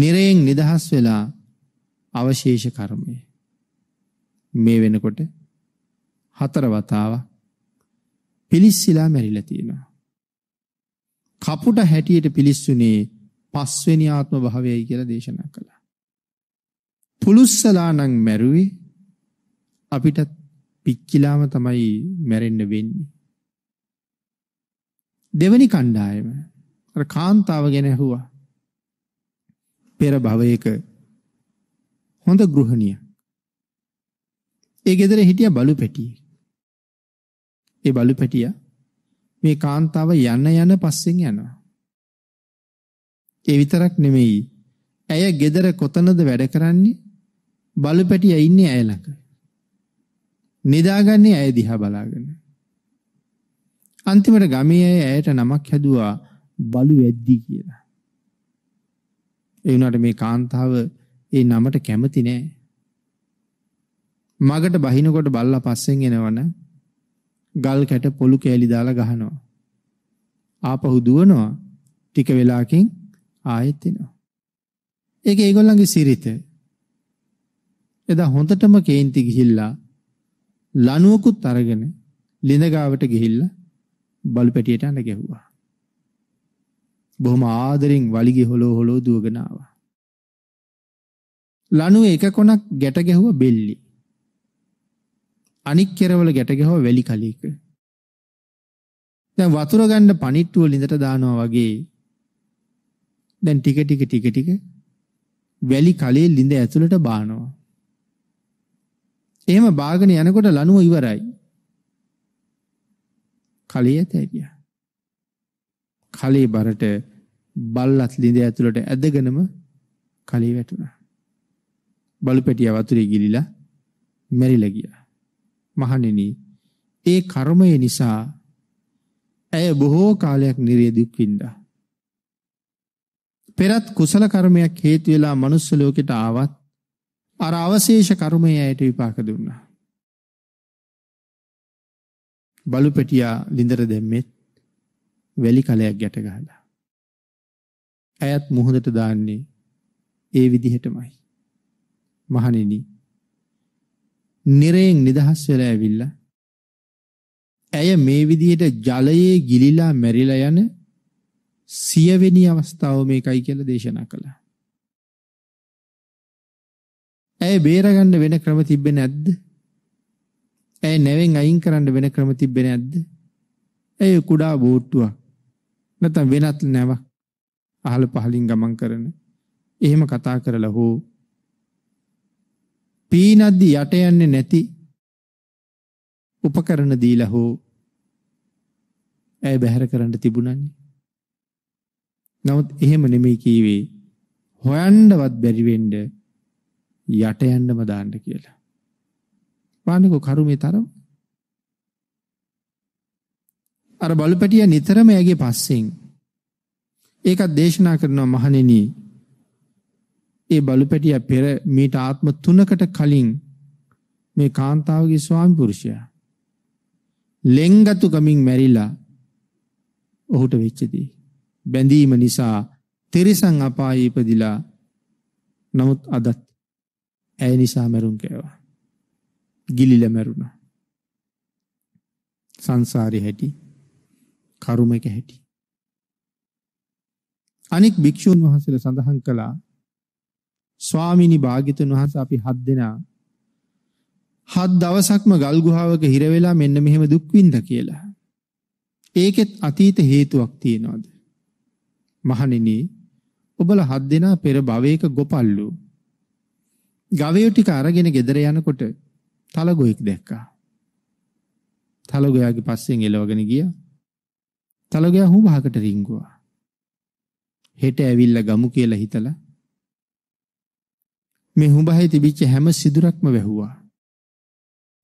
නිරයෙන් නිදහස් වෙලා අවශේෂ කර්මය මේ වෙනකොට හතර වතාවක් පිලිස්සිලා මැරිලා තියෙනවා. කපුට හැටියට පිලිස්සුනේ පස්වෙනි ආත්ම භාවයයි කියලා දේශනා කළා. පුලුස්සලා නම් මැරුවේ අපිටත් පික්කිලාම තමයි මැරෙන්න වෙන්නේ. දෙවනි කණ්ඩායම අර කාන්තාව ගැන ඇහුවා. පෙර භවයක හොඳ ගෘහණියක් ඒ ගෙදර හිටිය බලු පැටියෙක්. ඒ බලු පැටියා මේ කාන්තාව යන යන පස්සෙන් යනවා. ඒ විතරක් නෙමෙයි. ඇය ගෙදර කොතනද වැඩ කරන්නේ? බලු පැටියා ඉන්නේ ඇය ළඟ. නිදාගන්නේ ඇය දිහා බලාගෙන. අන්තිමට ගමේ අය ඇයට නමක් හැදුවා බලු වැද්දි කියලා. ඒ වුණාට මේ කාන්තාව ඒ නමට කැමති නෑ. මගට බහිනකොට බල්ලා පස්සෙන් එනවන ගල් කැට පොලු කෑලි දාලා ගහනවා. ආපහු දුවනවා ටික වෙලාකින් ආයෙත් එනවා. ඒක ඒගොල්ලන්ගේ සිරිත. එදා හොඳටම කේන්ති ගිහිල්ලා ලණුවකුත් අරගෙන ලිඳගාවට ගිහිල්ලා බලු පැටියට අඬ ගැහුවා. බොහොම ආදරෙන් වලිගේ හොලෝ හොලෝ දුවගෙන ආවා. ලණුවේ එක කොනක් ගැට ගැහුවා බෙල්ලී. අනික් කෙරවල ගැට ගැහුවා වැලි කලයක. දැන් වතුර ගන්න පණිට්ටුව ළිඳට දානවා වගේ දැන් ටික ටික ටික ටික වැලි කලේ ළිඳ ඇතුළට බානවා. එහෙම බාගෙන යනකොට ලනුව ඉවරයි. කලේ ඇතැරියා. කලේ බරට බල්ලත් ළිඳ ඇතුළට ඇදගෙනම කලේ වැටුණා. බලු පැටියා වතුරේ ගිලිලා මැරිලා ගියා. මහණෙනි ඒ කර්මය නිසා ඇය බොහෝ කාලයක් නිරේ දුක් විඳා. පෙරත් කුසල කර්මයක් හේතු වෙලා manuss ලෝකෙට ආවත් අර අවශේෂ කර්මය ඇයට විපාක දුන්නා. බලු පෙටියා ලිඳර දැම්මෙත් වැලි කලයක් ගැට ගහලා. ඇයත් මුහුදට දාන්නේ ඒ විදිහටමයි. මහණෙනි නිරයෙන් නිදහස් වෙලා ඇවිල්ලා ඇය මේ විදිහට ජලයේ ගිලිලා මැරිලා යන සියවෙනි අවස්ථාව මේකයි කියලා දේශනා කළා. ඇය බේරගන්න වෙන ක්‍රම තිබ්බේ නැද්ද? ඇය නැවෙන් අයින් කරන්න වෙන ක්‍රම තිබ්බේ නැද්ද? ඇය කුඩා බෝට්ටුවක් නැත්නම් වෙනත් නැවක් අහල පහලින් ගමන් කරන එහෙම කතා කරලා හෝ පීනද්දි යට යන්නේ නැති උපකරණ දීලා හෝ ඇය බැහැර කරන්න තිබුණන්නේ. නමුත් එහෙම නෙමෙයි කීවේ. හොයන්නවත් බැරි වෙන්න යට යන්නම දාන්න කියලා. පානකෝ කරුමේ තරම අර බලුපැටිය නිතරම ඇගේ පස්සෙන් ඒකත් දේශනා කරනවා මහණෙනි ඒ බලුපැටියා පෙර මීට ආත්ම 3කට කලින් මේ කාන්තාවගේ ස්වාමි පුරුෂයා ලෙන්ගතු ගමින් මැරිලා ඔහුට වෙච්චදී බැඳීම නිසා තිරිසන් අපායේ ඉපදිලා නමුත් අදත් ඇය නිසා මරුන් කෑවා ගිලිල මරුණා සංසාරේ හැටි කරුමක හැටි අනික් භික්ෂුන් වහන්සේලා සඳහන් කළා ස්වාමිනි භාග්‍යතුන් වහන්සේ අපි හත් දෙනා හත් දවසක්ම ගල් ගුහාවක හිර වෙලා මෙන්න මෙහෙම දුක් විඳ කියලා. ඒකෙත් අතීත හේතුවක් තියනවාද? මහණෙනි, ඔබලා හත් දෙනා පෙර භවයක ගොපල්ලු. ගවයෝ ටික අරගෙන ගෙදර යනකොට තලගොයෙක් දැක්කා. තලගොයාගේ පස්සෙන් එලවගෙන ගියා. තලගොයා හුඹහකට රිංගුවා. හෙට ඇවිල්ලා ගමු කියලා හිතලා මේ හුඹහේ තිබිච්ච හැම සිදුරක්ම වැහුවා.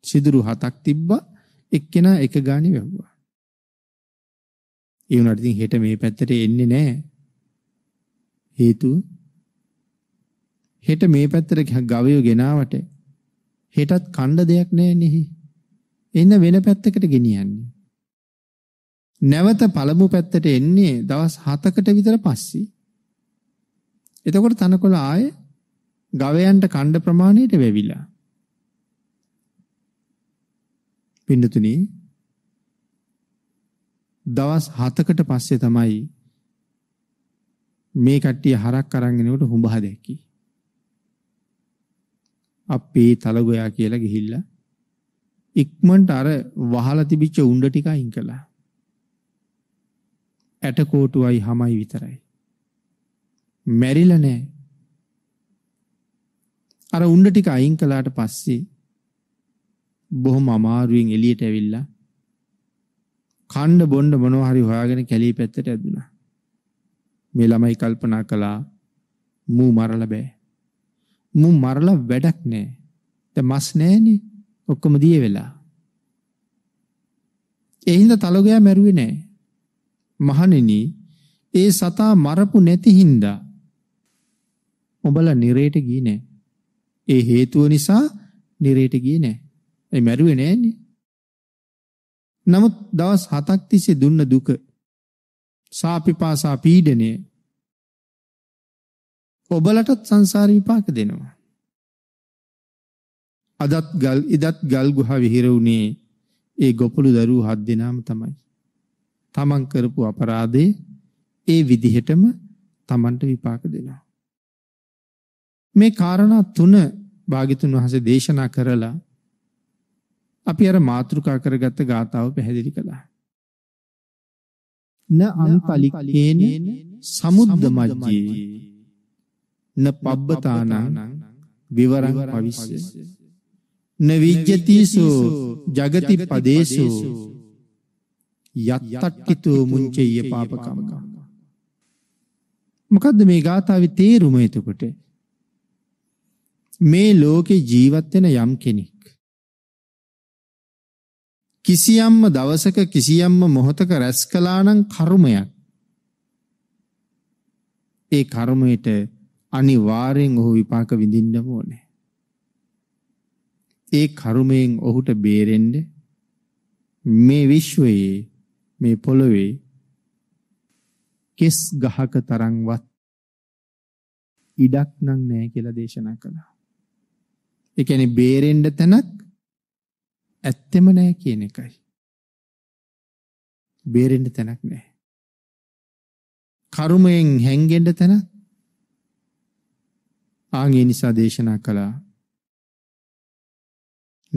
සිදුරු හතක් තිබ්බා එක්කෙනා එක ගානේ වැහුවා. ඒ උනාට ඉතින් හෙට මේ පැත්තට එන්නේ නැහැ. හේතුව හෙට මේ පැත්තට ගවයෝ ගෙනාවට හෙටත් කණ්ඩ දෙයක් නැහැ නෙහි. එන්න වෙන පැත්තකට ගෙනියන්නේ. නැවත පළමු පැත්තට එන්නේ දවස් 7කට විතර පස්සේ. එතකොට තනකොළ ආයේ ගවයන්ට කණ්ඩ ප්‍රමාණයට වැවිලා. පින්නතුනි දවස් 7කට පස්සේ තමයි මේ කට්ටිය හරක් අරන් එනකොට හුඹහ දැක්කී. අපේ තලගොයා කියලා ගිහිල්ලා ඉක්මනට අර වහලා තිබිච්ච උණ්ඩ ටික අයින් කළා. ඇටකොටුවයි හැමයි විතරයි. මැරිලා නැහැ. අර උණ්ඩ ටික අයින් කළාට පස්සේ බොහොම අමාරුවෙන් එළියට ඇවිල්ලා කන්න බොන්න මොනවා හරි හොයාගෙන කැලේ පැත්තට ඇදුනා. මේ ළමයි කල්පනා කළා මූ මරලා බෑ. මූ මරලා වැඩක් නෑ. දැන් මස් නෑනේ. ඔක්කොම දිය වෙලා. ඒ හින්දා තලගෑ මැරුවේ නෑ. මහණෙනි, ඒ සතා මරපු නැති හින්දා ඔබලා නිරේට ගියේ නෑ. ඒ හේතුව නිසා නිරේට ගියේ නෑ. ඒ මැරුවේ නෑනේ. නමුත් දවස් 7ක් තිස්සේ දුන්න දුක සාපිපාසා පීඩනය ඔබලටත් සංසාර විපාක දෙනවා. අදත් ගල් ඉදත් ගල් ගුහ විහිර වුණේ ඒ ගොපළු දරුවෝ හත් දෙනාම තමයි. තමන් කරපු අපරාධේ ඒ විදිහටම තමන්ට විපාක දෙනවා. මේ කාරණා තුන භාග්‍යතුන් වහන්සේ දේශනා කරලා අපි අර මාතෘකා කරගත්ත ගාතාව පැහැදිලි කළා. න අන්තලිකේන සමුද්ද මජ්ජේ න පබ්බතානං විවරං පවිස්ස න විජ්ජතිසෝ జగති පදේසෝ යත්තක්කිතෝ මුංචෙය්‍ය පාපකම්ම මොකද්ද මේ ගාතාවේ තේරුම එතකොට මේ ලෝකේ ජීවත් වෙන යම් කෙනෙක් කිසියම්ම දවසක කිසියම්ම මොහොතක රැස් කළා නම් කර්මයක් ඒ කර්මයට අනිවාර්යෙන් ඔහු විපාක විඳින්න ඕනේ ඒ කර්මයෙන් ඔහුට බේරෙන්න මේ විශ්වයේ මේ පොළොවේ කෙස් ගහක තරම්වත් ඉඩක් නම් නැහැ කියලා දේශනා කළා ඒ කියන්නේ බේරෙන්න තැනක් ඇත්තෙම නැහැ කියන එකයි. බේරෙන්න තැනක් නැහැ. කර්මයෙන් හැංගෙන්න තැන ආන් ඒ නිසා දේශනා කළා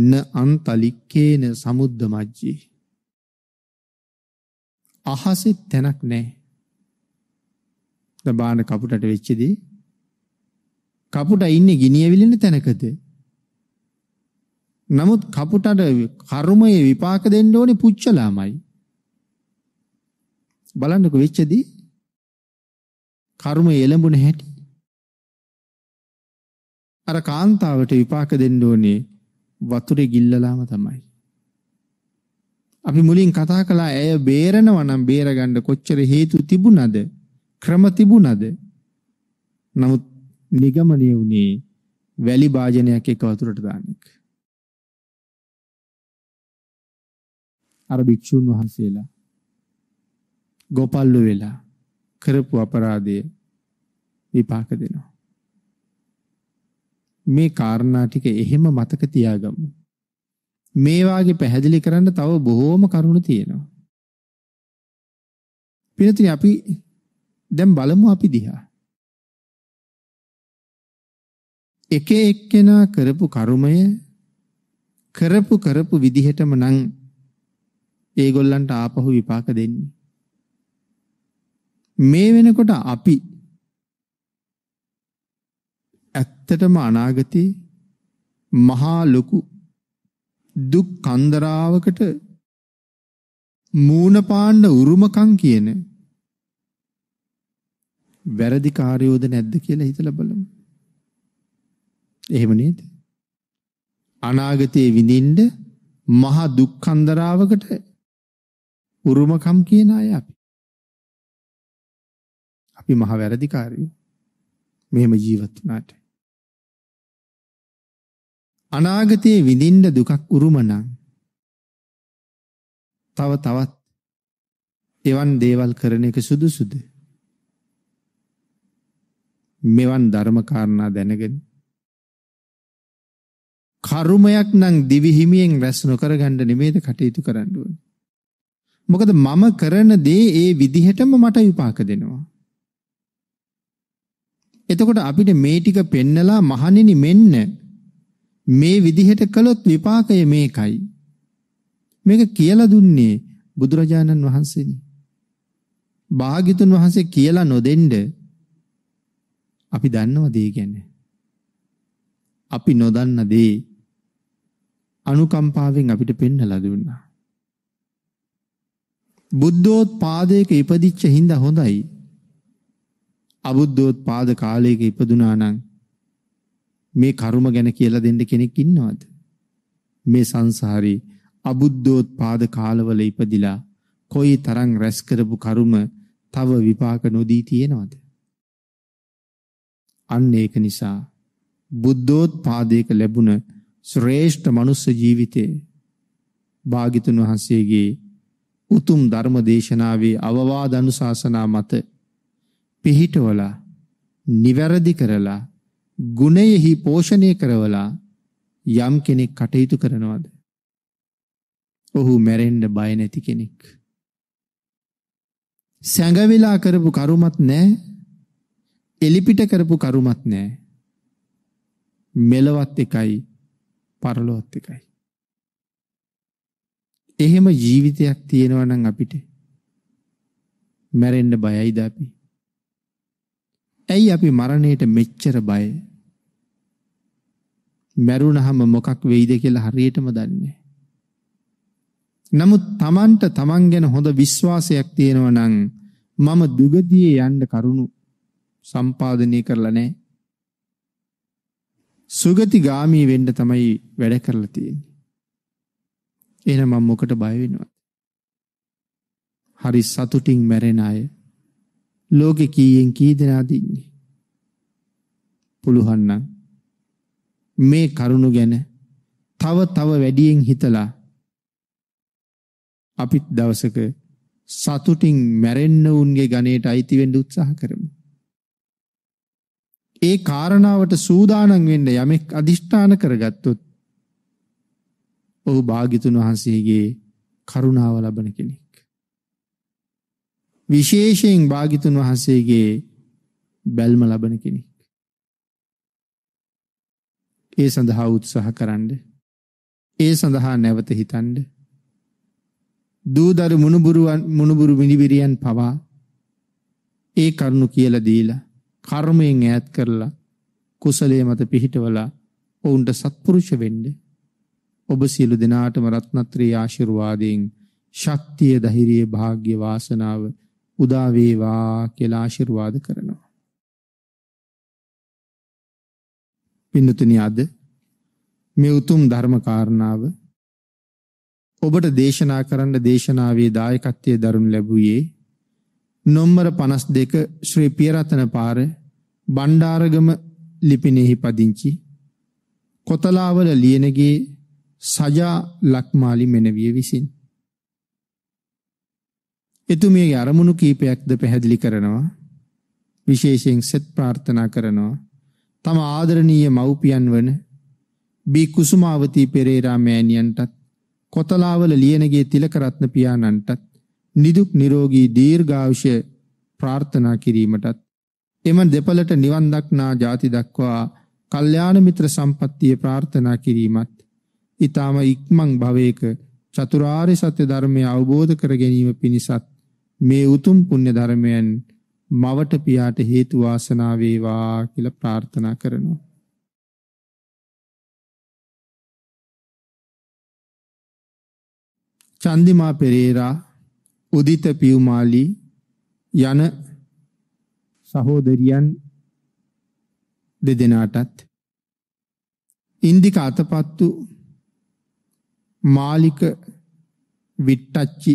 න අන්තලික්කේන සමුද්ද මජ්ජේ අහසෙ තැනක් නැහැ. ද බාන කපුටට වෙච්ච දේ කපුටා ඉන්නේ ගිනිය විලින තැනකද නමුත් කපුටට කර්මයේ විපාක දෙන්න ඕනේ පුච්චලාමයි. බලන්නකො වෙච්චදී කර්මය එළඹුණ හැටි. අර කාන්තාවට විපාක දෙන්න ඕනේ වතුරේ ගිල්ලලාම තමයි. අපි මුලින් කතා කළා ඇය බේරනවා නම් බේරගන්න කොච්චර හේතු තිබුණද? ක්‍රම තිබුණද? නමුත් නිගමනය වුණේ වැලි භාජනයක් එක වතුරට දාන එක. අර භික්ෂුන් වහන්සේලා ගෝපල්ලු වෙලා කරපු අපරාධය විපාක දෙනවා. මේ කාරණා ටික එහෙම මතක තියාගමු. මේ වාගේ පැහැදිලි කරන්න තව බොහෝම කරුණු තියෙනවා. පිනතින අපි දැන් බලමු අපි දිහා. එක එක්කෙනා කරපු කර්මය කරපු කරපු විදිහටම නම් ඒගොල්ලන්ට ආපහු විපාක දෙන්නේ. මේ වෙනකොට අපි ඇත්තටම අනාගතේ මහා ලොකු දුක් කන්දරාවකට මූණ පාන්න උරුමකම් කියන වැරදි කාර්යෝද නැද්ද කියලා හිතලා බලමු. එහෙම නේද? අනාගතයේ විඳින්න මහා දුක් කන්දරාවකට උරුමකම් කියන අය අපි. අපි මහ වැරදිකාරයෝ. මෙහෙම ජීවත් වුණාට. අනාගතයේ විඳින්න දුකක් උරුම නම් තව තවත් එවන් දේවල් කරන එක සුදුසුද? මෙවන් ධර්ම කාරණා දැනගෙන කර්මයක් නම් දිවි හිමියෙන් රැස් නොකර ගන්න නෙමෙයිද කටයුතු කරන්න ඕනේ. මොකද මම කරන දේ ඒ විදිහටම මට විපාක දෙනවා. එතකොට අපිට මේ ටික පෙන්නලා මහණෙනි මෙන්න මේ විදිහට කළොත් විපාකය මේකයි. මේක කියලා දුන්නේ බුදුරජාණන් වහන්සේනි. භාග්‍යතුන් වහන්සේ කියලා නොදෙන්න අපි දන්නව දේ ගැන. අපි නොදන්න දේ අනුකම්පාවෙන් අපිට පෙන්වලා දුන්නා. බුද්ධෝත් පාදයක ඉපදිච්ච හින්ද හොඳයි. අබුද්ධෝත් පාද කාලයක ඉපදුනානං මේ කරුම ගැන කියලා දෙන්න කෙනෙක් ඉන්නවාද. මේ සංසාරී අබුද්ධෝත් පාද කාලවල ඉපදිලා කොයි තරං රැස්කරපු කරුම තව විපාක නොදී තියෙනවාද. අන්න ඒක නිසා බුද්ධෝත් පාදයක ලැබුණ ශ්‍රේෂ්ඨ මනුස්ස ජීවිතේ භාගිතුන් වහන්සේගේ උතුම් ධර්ම දේශනාවේ අවවාද අනුශාසනා මත පිහිටවලා නිවැරදි කරලා ගුණයෙහි පෝෂණය කරවලා යම් කෙනෙක් කටයුතු කරනවද ඔහු මැරෙන්න බය නැති කෙනෙක් සැඟවිලා කරපු කරුමත් නැහැ එලිපිට කරපු කරුමත් නැහැ මෙලවත් එකයි පරලොවත් එකයි එහෙම ජීවිතයක් තියෙනවා නම් අපිට මැරෙන්න බයයිද අපි? ඇයි අපි මරණයට මෙච්චර බය? මැරුණහම මොකක් වෙයිද කියලා හරියටම දන්නේ නමුත් Tamanට Taman ගැන හොඳ විශ්වාසයක් තියෙනවා නම් මම දුගතියේ යන්න කරුණු සම්පාදනය කරලා නැහැ. සුගති ගාමී වෙන්න තමයි වැඩ කරලා තියෙන්නේ. එහෙනම් මම මොකට බය වෙනවද? හරි සතුටින් මැරෙන අය ලෝකේ කීයෙන් කී දෙනාද ඉන්නේ? පුළුවන් නම් මේ කරුණු ගැන තව තව වැඩියෙන් හිතලා අපිත් දවසක සතුටින් මැරෙන්න උන්ගේ ගණයට අයිති වෙන්න උත්සාහ කරමු. ඒ කාරණාවට සූදානම් වෙන්න යමෙක් අදිෂ්ඨාන කරගත්තොත් ඔහු භාග්‍යතුන් වහන්සේගේ කරුණාව ලබන කෙනෙක්. විශේෂයෙන් භාග්‍යතුන් වහන්සේගේ බැල්ම ලබන කෙනෙක්. ඒ සඳහා උත්සාහ කරන්න. ඒ සඳහා නැවත හිතන්න. දූදරු මුණුබුරුවන් මුණුබුරු මිනිබිරියන් පවා ඒ කරුණු කියලා දීලා කර්මයෙන් ඈත් කරලා කුසලයේ මත පිහිටවලා ඔවුන්ට සත්පුරුෂ වෙන්න ඔබ සියලු දෙනාටම රත්නත්‍රී ආශිර්වාදයෙන් ශක්තිය ධෛර්යය වාග්ය වාසනාව උදා වේවා කියලා ආශිර්වාද කරනවා. පින්නතුනි අද මේ උතුම් ධර්ම කාරණාව ඔබට දේශනා කරන්න දේශනාවේ දායකත්වයේ දරුණු ලැබුවේ නොම්බර 52 ශ්‍රී පියරතන පාර බණ්ඩාරගම ලිපිනෙහි පදිංචි කොතලාවල ලියනගේ සජා ලක්මාලි මෙනවිය විසින්. එතුමියගේ අරමුණු කීපයක්ද පැහැදිලි කරනවා. විශේෂයෙන් සෙත් ප්‍රාර්ථනා කරනවා. තම ආදරණීය මව්පියන් වන බී කුසුමාවතී පෙරේරා මෑණියන්ටත් කොතලාවල ලියනගේ තිලකරත්න පියාණන්ටත් නිදුක් නිරෝගී දීර්ඝායුෂ ප්‍රාර්ථනා කිරීමටත් එම දෙපළට නිවන් දක්නා ජාති දක්වා කල්යාණ මිත්‍ර සම්පත්තිය ප්‍රාර්ථනා කිරීමත් ඊටාම ඉක්මන් භවයක චතුරාර්ය සත්‍ය ධර්මය අවබෝධ කර ගැනීම පිණිසත් මේ උතුම් පුණ්‍ය ධර්මයන් මවට පියාට හේතු වාසනා වේවා කියලා ප්‍රාර්ථනා කරනවා. චන්දිමා පෙරේරා උදිත පියුමාලි යන සහෝදරියන් දෙදෙනාටත් ඉන්දික අතපත්තු මාලික විට්ටච්චි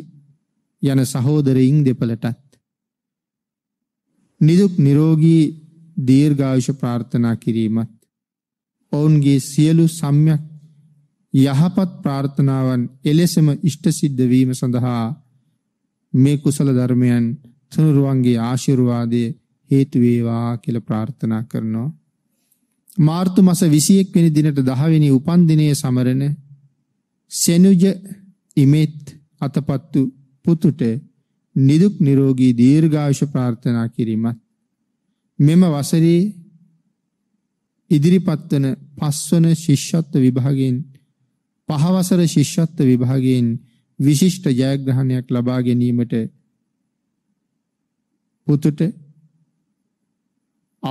යන සහෝදරයින් දෙපළටත් නිදුක් නිරෝගී දීර්ඝායුෂ ප්‍රාර්ථනා කිරීමත් ඔවුන්ගේ සියලු සම්්‍යක් යහපත් ප්‍රාර්ථනාවන් එලෙසම ඉෂ්ට සිද්ධ වීම සඳහා මේ කුසල ධර්මයන් තුනුරුවන්ගේ ආශිර්වාදයේ හේතු වේවා කියලා ප්‍රාර්ථනා කරනවා. මාර්තු මාස 21 වෙනි දිනට 10 වෙනි උපන් දිනයේ සමරන සෙනුජ ඉමෙත් අතපත්තු පුතුට නිදුක් නිරෝගී දීර්ඝායුෂ ප්‍රාර්ථනා කිරීමත් මෙම වසරේ ඉදිරිපත් වන පස්වන ශිෂ්‍යත්ව විභාගයෙන් පහවසර ශිෂ්‍යත්ව විභාගයෙන් විශිෂ්ට ජයග්‍රහණයක් ලබා ගැනීමට පුතුට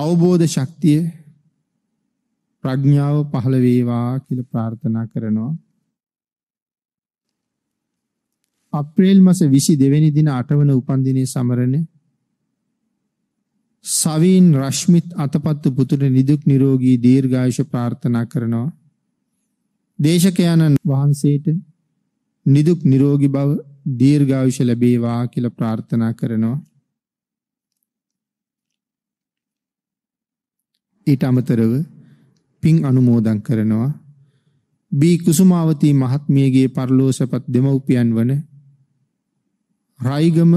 අවබෝධ ශක්තිය ප්‍රඥාව පහළ වේවා කියලා ප්‍රාර්ථනා කරනවා අප්‍රේල් මාස 22 වෙනි දින 8 වන උපන්දිනයේ සමරන සවීන් රශ්මිත් අතපත්තු පුතුට නිදුක් නිරෝගී දීර්ඝායුෂ ප්‍රාර්ථනා කරනවා. දේශකයන්න් වහන්සේට නිදුක් නිරෝගී බව දීර්ඝායුෂ ලැබේවා කියලා ප්‍රාර්ථනා කරනවා. ඊට අමතරව පින් අනුමෝදන් කරනවා. බී කුසුමාවතී මහත්මියගේ පරලෝසපත් දෙමව්පියන් වන රයිගම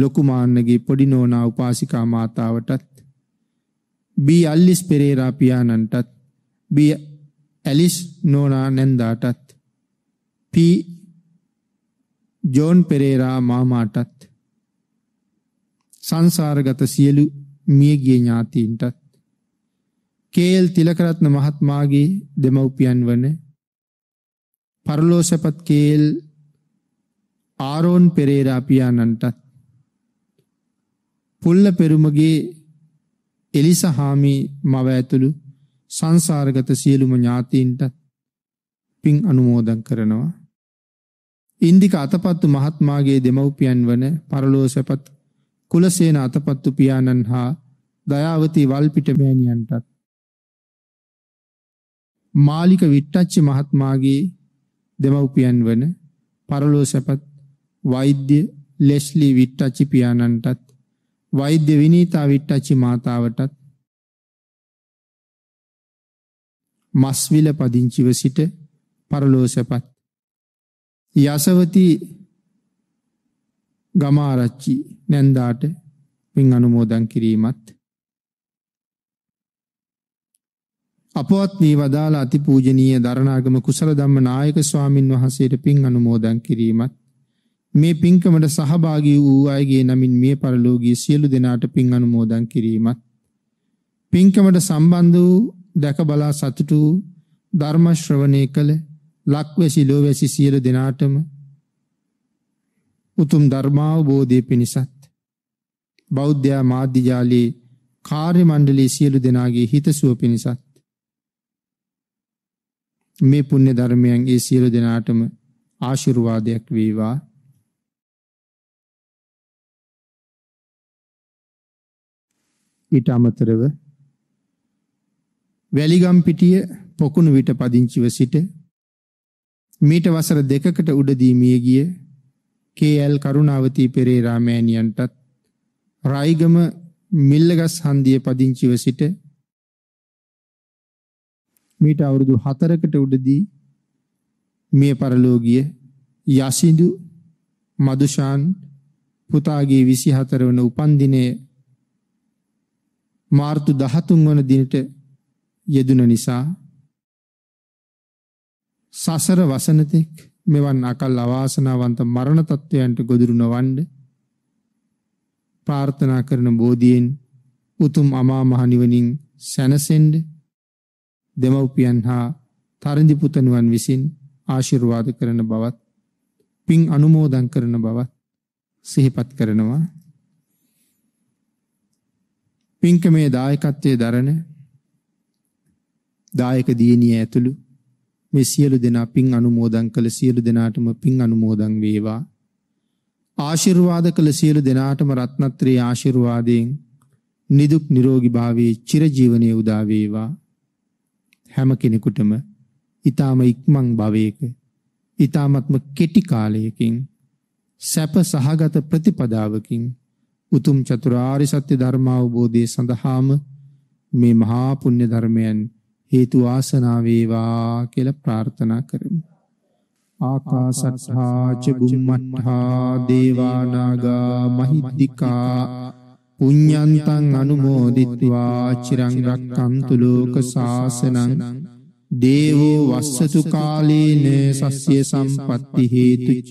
ලොකුමාන්නගේ පොඩි නෝනා උපාසිකා මාතාවටත් බී අල්ලිස් පෙරේරා පියාණන්ටත් බී ඇලිස් නෝනා නැන්දාටත් පී ජෝන් පෙරේරා මාමාටත් සංසාරගත සියලු මියගිය ඥාතීන්ටත් කේල් තිලකරත්න මහත්මාගේ දෙමව්පියන් වන පරලෝසපත් කේල් ආරෝන් පෙරේරා පියාණන්ටත් පුල්ල පෙරුමගේ එලිසා හාමි මව ඇතුළු සංසාරගත සියලුම ඥාතීන්ටත් පින් අනුමෝදන් කරනවා. ඉන්දික අතපත්තු මහත්මාගේ දෙමව්පියන් වන පරලෝ සැපත් කුලසේන අතපත්තු පියාණන් හා දයාවති වල්පිට මෑණියන්ටත් මාලික විට්ටච්චි මහත්මාගේ දෙමව්පියන් වන පරලෝ සැපත් වෛද්‍ය ලෙස්ලි විට්ටචි පියාණන්ටත් වෛද්‍ය විනීතා විට්ටචි මාතාවටත් මස්විල පදිංචිව සිට පරලෝසපත් යසවති ගමාරච්චි නැන්දාට පින් අනුමෝදන් කිරීමත් අපවත් වී වදාළ අතිපූජනීය දරණාගම කුසල ධම්ම නායක ස්වාමින් වහන්සේට පින් අනුමෝදන් කිරීමත් මේ පින්කමට සහභාගී වූ අයගේ නමින් මිය පරලෝකීය සියලු දෙනාට පින් අනුමෝදන් කිරීමත් පින්කමට සම්බන්ධ වූ දැක බලා සතුටු ධර්ම ශ්‍රවණය කළ ලක්වැසි ලෝවැසි සියලු දෙනාටම උතුම් ධර්මාවබෝධය පිණිසත් බෞද්ධ මාධ්‍ය ජාලයේ කාර්ය මණ්ඩලයේ සියලු දෙනාගේ හිතසුව පිණිසත් මේ පුණ්‍ය ධර්මයන් ඒ සියලු දෙනාටම ආශිර්වාදයක් වේවා ඊට අමතරව වැලිගම් පිටිය පොකුණු විට පදිංචිව සිට මීට වසර දෙකකට උඩදී මිය ගිය කේ.එල්. කරුණාවති පෙරේරා මෑණියන්ටත් රයිගම මිල්ලගස් හන්දියේ පදිංචිව සිට මීට අවුරුදු 4කට උඩදී මිය පරලෝ ගිය යසිඳු මදුෂාන් පුතාගේ 24 වන උපන්දිනයේ මාර්තු 13 වන දිනට යෙදුන නිසා සසර වසනතෙක් මෙවන් අකල් අවාසනාවන්ත මරණ තත්වයන්ට ගොදුරු නොවන්න ප්‍රාර්ථනා කරන බෝධියෙන් උතුම් අමා මහ නිවනින් සැනසෙන්න දෙමව්පියන් හා තරඳි පුතණුවන් විසින් ආශිර්වාද කරන බවත් පින් අනුමෝදන් කරන බවත් සිහිපත් කරනවා පින්කමේ දායකත්වයේ දරණ දායක දියණිය ඇතුළු මේ සියලු දෙනා පින් අනුමෝදන් කළ සියලු දෙනාටම පින් අනුමෝදන් වේවා ආශිර්වාද කළ සියලු දෙනාටම රත්නත්‍රයේ ආශිර්වාදයෙන් නිදුක් නිරෝගී භාවයේ චිරජීවනයේ උදා වේවා හැම කෙනෙකුටම ඊ타ම ඉක්මන් භවයක ඊ타මත්ම කෙටි කාලයකින් සැප සහගත ප්‍රතිපදාවකින් උතුම් චතුරාර්ය සත්‍ය ධර්ම අවබෝධය සඳහාම මේ මහා පුණ්‍ය ධර්මයන් හේතු වාසනා වේවා කියලා ප්‍රාර්ථනා කරමු. ආකාසත්තා ච බුම්මත්තා දේවා නාග මහිද්దికා පුඤ්ඤන්තං අනුමෝදිත්වා චිරං රක්칸තු ලෝක සාසනං දේවෝ වස්සතු කාලේන සස්්‍ය සම්පත්ති හේතුච